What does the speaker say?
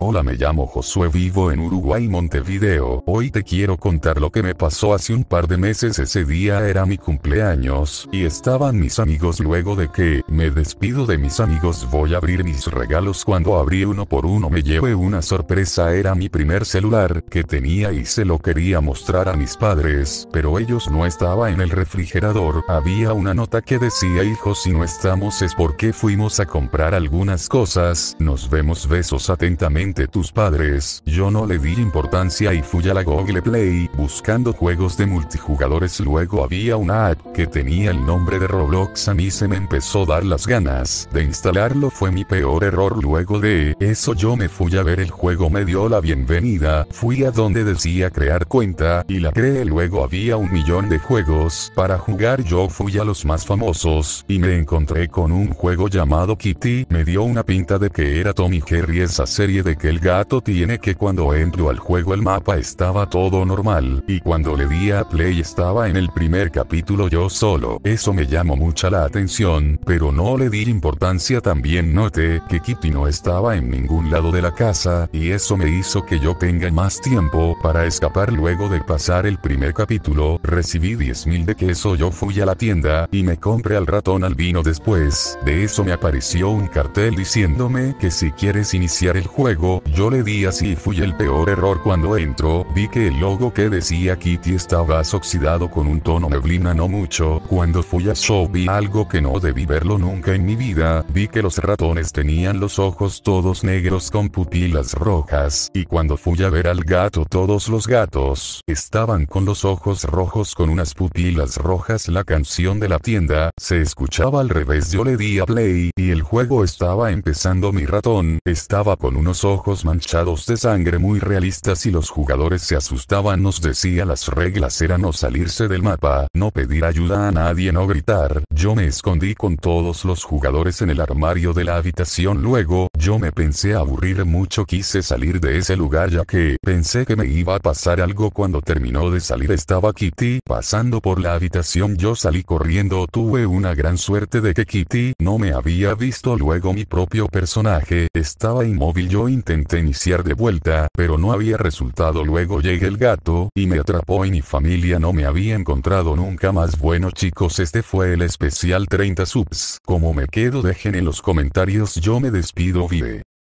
Hola me llamo Josué vivo en Uruguay Montevideo, hoy te quiero contar lo que me pasó hace un par de meses ese día era mi cumpleaños y estaban mis amigos luego de que me despido de mis amigos voy a abrir mis regalos cuando abrí uno por uno me llevé una sorpresa era mi primer celular que tenía y se lo quería mostrar a mis padres, pero ellos no estaba en el refrigerador, había una nota que decía hijo si no estamos es porque fuimos a comprar algunas cosas, nos vemos besos atentamente tus padres. Yo no le di importancia y fui a la Google Play buscando juegos de multijugadores. Luego había una app que tenía el nombre de Roblox. A mí se me empezó a dar las ganas de instalarlo. Fue mi peor error. Luego de eso yo me fui a ver el juego. Me dio la bienvenida. Fui a donde decía crear cuenta y la creé. Luego había un millón de juegos para jugar. Yo fui a los más famosos y me encontré con un juego llamado Kitty. Me dio una pinta de que era Tommy Jerry esa serie de que el gato tiene que cuando entro al juego el mapa estaba todo normal, y cuando le di a play estaba en el primer capítulo yo solo. Eso me llamó mucha la atención, pero no le di importancia también noté que Kitty no estaba en ningún lado de la casa, y eso me hizo que yo tenga más tiempo para escapar luego de pasar el primer capítulo, recibí 10.000 de queso yo fui a la tienda, y me compré al ratón albino después, de eso me apareció un cartel diciéndome que si quieres iniciar el juego yo le di así y fui el peor error cuando entró, vi que el logo que decía Kitty estaba oxidado con un tono neblina no mucho, cuando fui a show vi algo que no debí verlo nunca en mi vida, vi que los ratones tenían los ojos todos negros con pupilas rojas, y cuando fui a ver al gato todos los gatos, estaban con los ojos rojos con unas pupilas rojas la canción de la tienda, se escuchaba al revés yo le di a play, y el juego estaba empezando mi ratón, estaba con unos ojos ojos manchados de sangre muy realistas y los jugadores se asustaban nos decía las reglas eran no salirse del mapa, no pedir ayuda a nadie, no gritar, yo me escondí con todos los jugadores en el armario de la habitación luego, yo me pensé aburrir mucho quise salir de ese lugar ya que pensé que me iba a pasar algo cuando terminó de salir estaba Kitty, pasando por la habitación yo salí corriendo tuve una gran suerte de que Kitty no me había visto luego mi propio personaje estaba inmóvil yo intenté iniciar de vuelta, pero no había resultado. Luego llegué el gato, y me atrapó y mi familia no me había encontrado nunca más. Bueno chicos, este fue el especial 30 subs. Como me quedo, dejen en los comentarios. Yo me despido, vive.